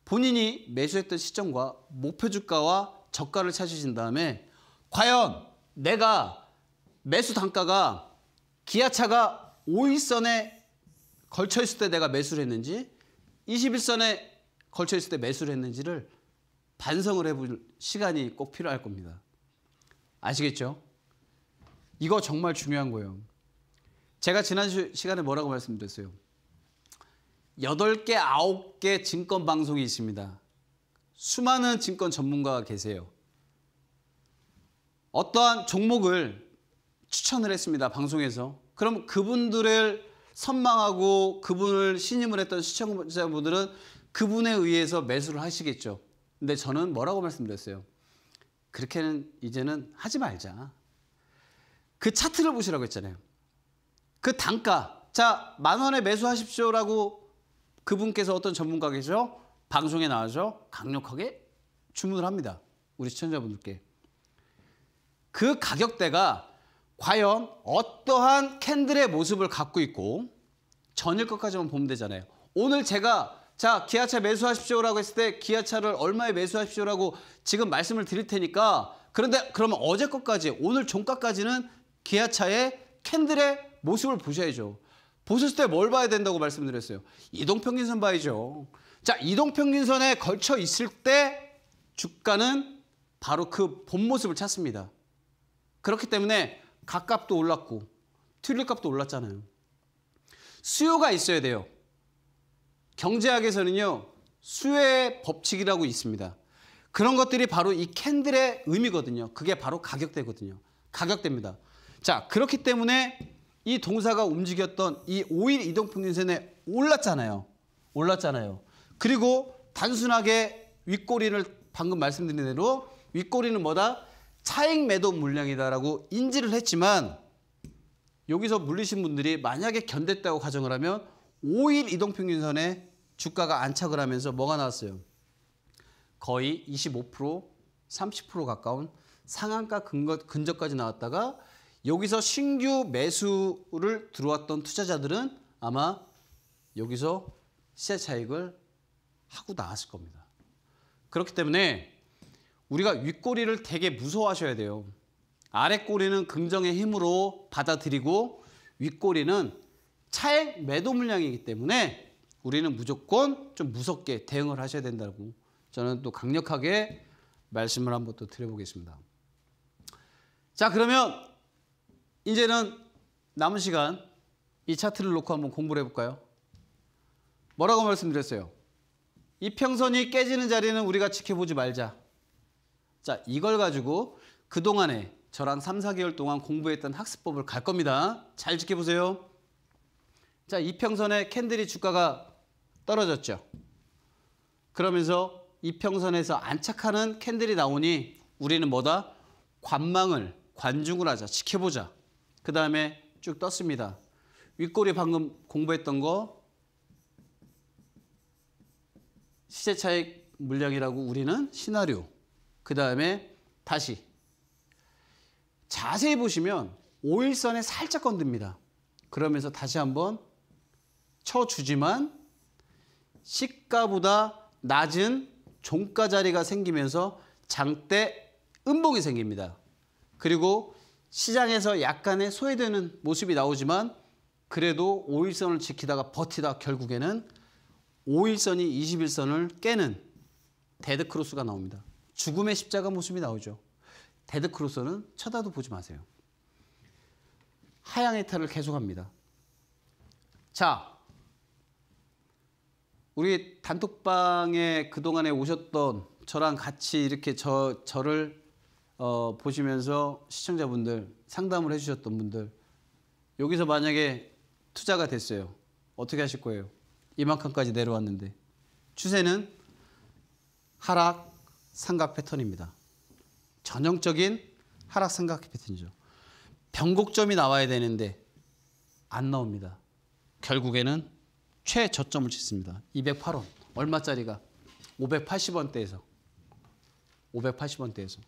A: 본인이 매수했던 시점과 목표 주가와 저가를 찾으신 다음에 과연 내가 매수 단가가 기아차가 5일선에 걸쳐 있을 때 내가 매수를 했는지 21선에 걸쳐 있을 때 매수를 했는지를 반성을 해볼 시간이 꼭 필요할 겁니다. 아시겠죠? 이거 정말 중요한 거예요. 제가 지난 시간에 뭐라고 말씀드렸어요? 8개, 9개 증권 방송이 있습니다. 수많은 증권 전문가가 계세요. 어떠한 종목을 추천을 했습니다. 방송에서. 그럼 그분들을 선망하고 그분을 신임을 했던 시청자분들은 그분에 의해서 매수를 하시겠죠. 근데 저는 뭐라고 말씀드렸어요? 그렇게는 이제는 하지 말자. 그 차트를 보시라고 했잖아요. 그 단가. 자, 만 원에 매수하십시오라고 그분께서 어떤 전문가 계죠? 방송에 나와서 강력하게 주문을 합니다. 우리 시청자분들께. 그 가격대가 과연 어떠한 캔들의 모습을 갖고 있고 전일 것까지만 보면 되잖아요. 오늘 제가 자 기아차 매수하십시오라고 했을 때 기아차를 얼마에 매수하십시오라고 지금 말씀을 드릴 테니까 그런데 그러면 어제 것까지 오늘 종가까지는 기아차의 캔들의 모습을 보셔야죠. 보셨을 때 뭘 봐야 된다고 말씀드렸어요. 이동평균선 봐야죠. 자, 이동평균선에 걸쳐 있을 때 주가는 바로 그 본 모습을 찾습니다. 그렇기 때문에 가값도 올랐고 튤릴값도 올랐잖아요. 수요가 있어야 돼요. 경제학에서는요. 수요의 법칙이라고 있습니다. 그런 것들이 바로 이 캔들의 의미거든요. 그게 바로 가격대거든요. 가격대입니다. 자, 그렇기 때문에 이 동사가 움직였던 이 5일 이동평균선에 올랐잖아요. 올랐잖아요. 그리고 단순하게 윗꼬리를 방금 말씀드린 대로 윗꼬리는 뭐다? 차익 매도 물량이다라고 인지를 했지만 여기서 물리신 분들이 만약에 견뎠다고 가정을 하면 5일 이동평균선에 주가가 안착을 하면서 뭐가 나왔어요? 거의 25% 30% 가까운 상한가 근저까지 나왔다가 여기서 신규 매수를 들어왔던 투자자들은 아마 여기서 시세 차익을 하고 나왔을 겁니다. 그렇기 때문에 우리가 윗꼬리를 되게 무서워하셔야 돼요. 아랫꼬리는 긍정의 힘으로 받아들이고 윗꼬리는 차액 매도 물량이기 때문에 우리는 무조건 좀 무섭게 대응을 하셔야 된다고 저는 또 강력하게 말씀을 한번 또 드려보겠습니다. 자 그러면 이제는 남은 시간 이 차트를 놓고 한번 공부를 해볼까요? 뭐라고 말씀드렸어요? 이평선이 깨지는 자리는 우리가 지켜보지 말자. 자, 이걸 가지고 그동안에 저랑 3, 4개월 동안 공부했던 학습법을 갈 겁니다. 잘 지켜보세요. 자, 이평선에 캔들이 주가가 떨어졌죠. 그러면서 이평선에서 안착하는 캔들이 나오니 우리는 뭐다? 관망을, 관중을 하자, 지켜보자. 그 다음에 쭉 떴습니다. 윗꼬리 방금 공부했던 거 시세 차익 물량이라고 우리는 시나리오. 그 다음에 다시. 자세히 보시면 5일선에 살짝 건듭니다. 그러면서 다시 한번 쳐주지만 시가보다 낮은 종가 자리가 생기면서 장대 음봉이 생깁니다. 그리고 시장에서 약간의 소외되는 모습이 나오지만 그래도 5일선을 지키다가 버티다 결국에는 5일선이 21선을 깨는 데드크로스가 나옵니다. 죽음의 십자가 모습이 나오죠. 데드크로스는 쳐다도 보지 마세요. 하향의 탈을 계속합니다. 자, 우리 단톡방에 그동안에 오셨던 저랑 같이 이렇게 저, 저를 어, 보시면서 시청자분들 상담을 해주셨던 분들 여기서 만약에 투자가 됐어요. 어떻게 하실 거예요? 이만큼까지 내려왔는데 추세는 하락 삼각 패턴입니다. 전형적인 하락 삼각 패턴이죠. 변곡점이 나와야 되는데 안 나옵니다. 결국에는 최저점을 찍습니다. 208원. 얼마짜리가? 580원대에서. 580원대에서.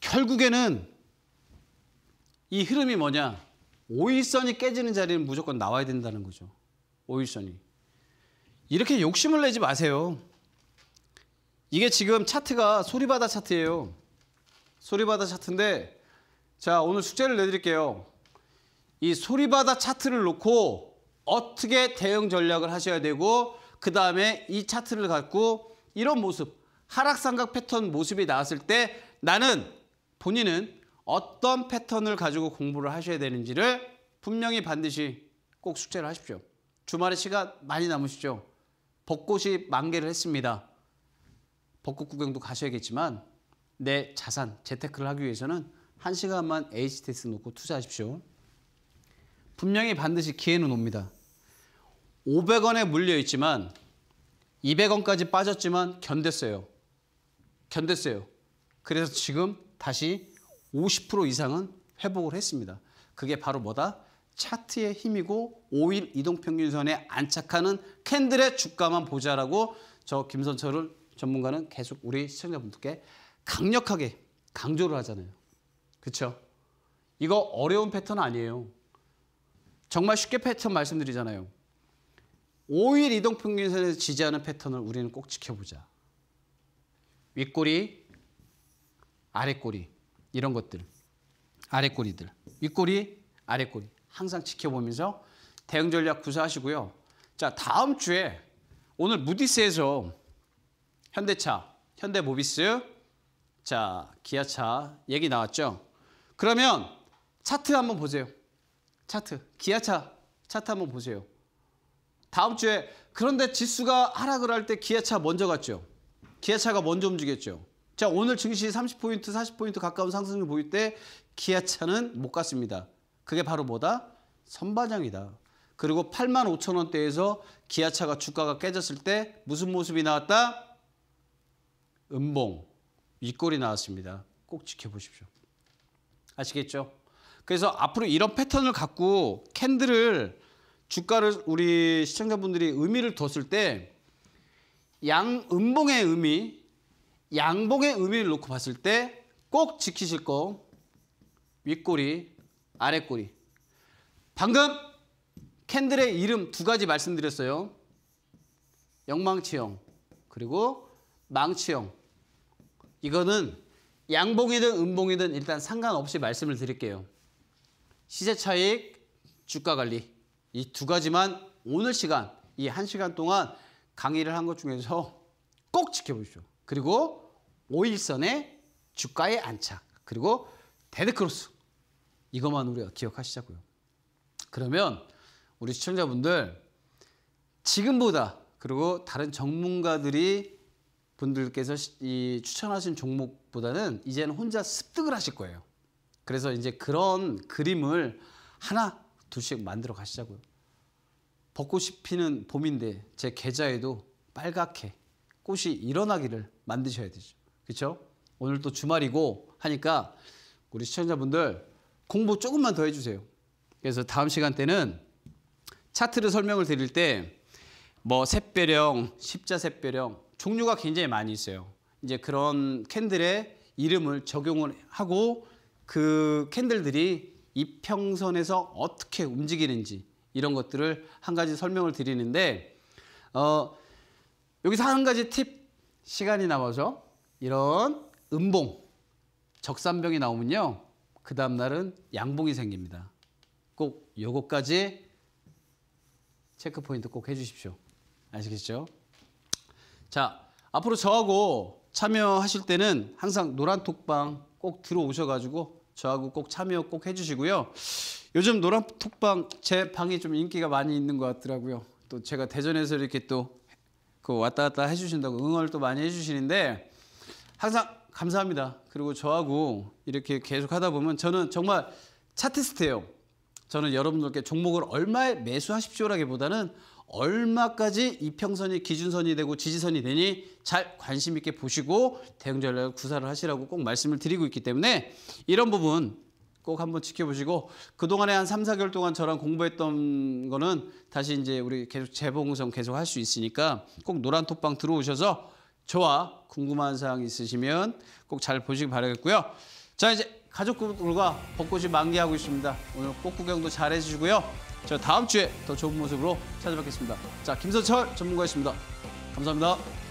A: 결국에는 이 흐름이 뭐냐? 오일선이 깨지는 자리는 무조건 나와야 된다는 거죠. 오일선이. 이렇게 욕심을 내지 마세요. 이게 지금 차트가 소리바다 차트예요. 소리바다 차트인데 자 오늘 숙제를 내드릴게요. 이 소리바다 차트를 놓고 어떻게 대응 전략을 하셔야 되고 그 다음에 이 차트를 갖고 이런 모습 하락삼각 패턴 모습이 나왔을 때 나는 본인은 어떤 패턴을 가지고 공부를 하셔야 되는지를 분명히 반드시 꼭 숙제를 하십시오. 주말에 시간 많이 남으시죠? 벚꽃이 만개를 했습니다. 벚꽃 구경도 가셔야겠지만 내 자산, 재테크를 하기 위해서는 한 시간만 HTS 놓고 투자하십시오. 분명히 반드시 기회는 옵니다. 500원에 물려 있지만 200원까지 빠졌지만 견뎠어요. 견뎠어요. 그래서 지금 다시 50% 이상은 회복을 했습니다. 그게 바로 뭐다? 차트의 힘이고 5일 이동평균선에 안착하는 캔들의 주가만 보자라고 저 김선철을 전문가는 계속 우리 시청자분들께 강력하게 강조를 하잖아요. 그렇죠? 이거 어려운 패턴 아니에요. 정말 쉽게 패턴 말씀드리잖아요. 5일 이동평균선에서 지지하는 패턴을 우리는 꼭 지켜보자. 윗꼬리, 아랫꼬리 이런 것들. 아랫꼬리들. 윗꼬리, 아랫꼬리. 항상 지켜보면서 대응 전략 구사하시고요. 자, 다음 주에 오늘 무디스에서 현대차, 현대모비스, 자, 기아차 얘기 나왔죠. 그러면 차트 한번 보세요. 차트, 기아차 차트 한번 보세요. 다음 주에 그런데 지수가 하락을 할 때 기아차 먼저 갔죠. 기아차가 먼저 움직였죠. 자, 오늘 증시 30포인트, 40포인트 가까운 상승을 보일 때 기아차는 못 갔습니다. 그게 바로 뭐다? 선반영이다. 그리고 8만 5천 원대에서 기아차가 주가가 깨졌을 때 무슨 모습이 나왔다? 음봉, 윗골이 나왔습니다. 꼭 지켜보십시오. 아시겠죠? 그래서 앞으로 이런 패턴을 갖고 캔들을 주가를 우리 시청자분들이 의미를 뒀을 때 양 음봉의 의미, 양봉의 의미를 놓고 봤을 때 꼭 지키실 거 윗골이 아랫꼬리. 방금 캔들의 이름 두 가지 말씀드렸어요. 영망치형 그리고 망치형. 이거는 양봉이든 음봉이든 일단 상관없이 말씀을 드릴게요. 시세 차익, 주가 관리 이 두 가지만 오늘 시간 이 한 시간 동안 강의를 한 것 중에서 꼭 지켜보십시오. 그리고 오일선의 주가의 안착 그리고 데드크로스 이것만 우리가 기억하시자고요. 그러면 우리 시청자분들 지금보다 그리고 다른 전문가들이 분들께서 이 추천하신 종목보다는 이제는 혼자 습득을 하실 거예요. 그래서 이제 그런 그림을 하나 둘씩 만들어 가시자고요. 벚꽃이 피는 봄인데 제 계좌에도 빨갛게 꽃이 일어나기를 만드셔야 되죠. 그렇죠? 오늘 또 주말이고 하니까 우리 시청자분들 공부 조금만 더 해주세요. 그래서 다음 시간 때는 차트를 설명을 드릴 때뭐 샛별형, 십자샛별형 종류가 굉장히 많이 있어요. 이제 그런 캔들의 이름을 적용을 하고 그 캔들들이 이평선에서 어떻게 움직이는지 이런 것들을 한 가지 설명을 드리는데 어, 여기서 한 가지 팁 시간이 남아서 이런 음봉 적산병이 나오면요 그 다음 날은 양봉이 생깁니다. 꼭 요거까지 체크 포인트 꼭 해주십시오. 아시겠죠? 자, 앞으로 저하고 참여하실 때는 항상 노란톡방 꼭 들어오셔가지고 저하고 꼭 참여 꼭 해주시고요. 요즘 노란톡방 제 방이 좀 인기가 많이 있는 것 같더라고요. 또 제가 대전에서 이렇게 또 그 왔다 갔다 해주신다고 응원을 또 많이 해주시는데 항상 감사합니다. 그리고 저하고 이렇게 계속 하다 보면 저는 정말 차트스트예요. 저는 여러분들께 종목을 얼마에 매수하십시오라기보다는 얼마까지 이평선이 기준선이 되고 지지선이 되니 잘 관심 있게 보시고 대응 전략 구사를 하시라고 꼭 말씀을 드리고 있기 때문에 이런 부분 꼭 한번 지켜보시고 그동안에 한 3, 4개월 동안 저랑 공부했던 거는 다시 이제 우리 계속 재보성 계속 할 수 있으니까 꼭 노란톡방 들어오셔서 저와 궁금한 사항 있으시면 꼭 잘 보시기 바라겠고요. 자 이제 가족들과 벚꽃이 만개하고 있습니다. 오늘 꽃 구경도 잘 해주시고요. 저 다음 주에 더 좋은 모습으로 찾아뵙겠습니다. 자 김서철 전문가였습니다. 감사합니다.